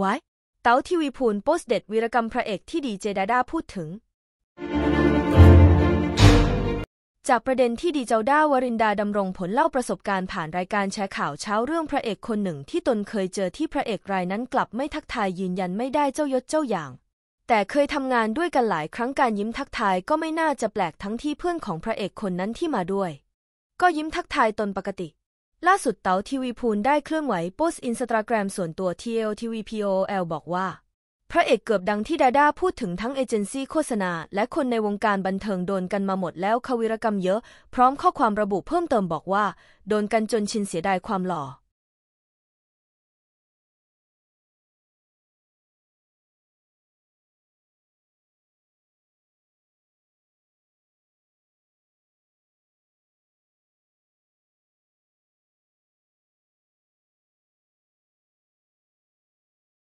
ไว้เต๋าทีวีพูนโพสเด็ดวีรกรรมพระเอกที่ดีเจดาด้าพูดถึงจากประเด็นที่ดีเจ้าด้าวรินดาดำรงผลเล่าประสบการณ์ผ่านรายการแชร์ข่าวเช้าเรื่องพระเอกคนหนึ่ง ที่ตนเคยเจอที่พระเอกรายนั้นกลับไม่ทักทายยืนยันไม่ได้เจ้ายศเจ้าอย่าง แต่เคยทำงานด้วยกันหลาย ครั้งการยิ้มทักทายก็ไม่น่าจะแปลกทั้งที่เพื่อนของพระเอกคนนั้นที่มาด้วย ก็ยิ้มทักทายตนปกติล่าสุดเต๋าทีวีพูนได้เคลื่อนไหวโพสต์อินสตาแกรมส่วนตัว TLTVPOL บอกว่า พระเอกเกือบดังที่ดาด้าพูดถึงทั้งเอเจนซี่โฆษณา และคนในวงการบันเทิงโดนกันมาหมดแล้ว ควิรกรรมเยอะพร้อมข้อความระบุเพิ่มเติมบอกว่า โดนกันจนชินเสียดายความหล่อ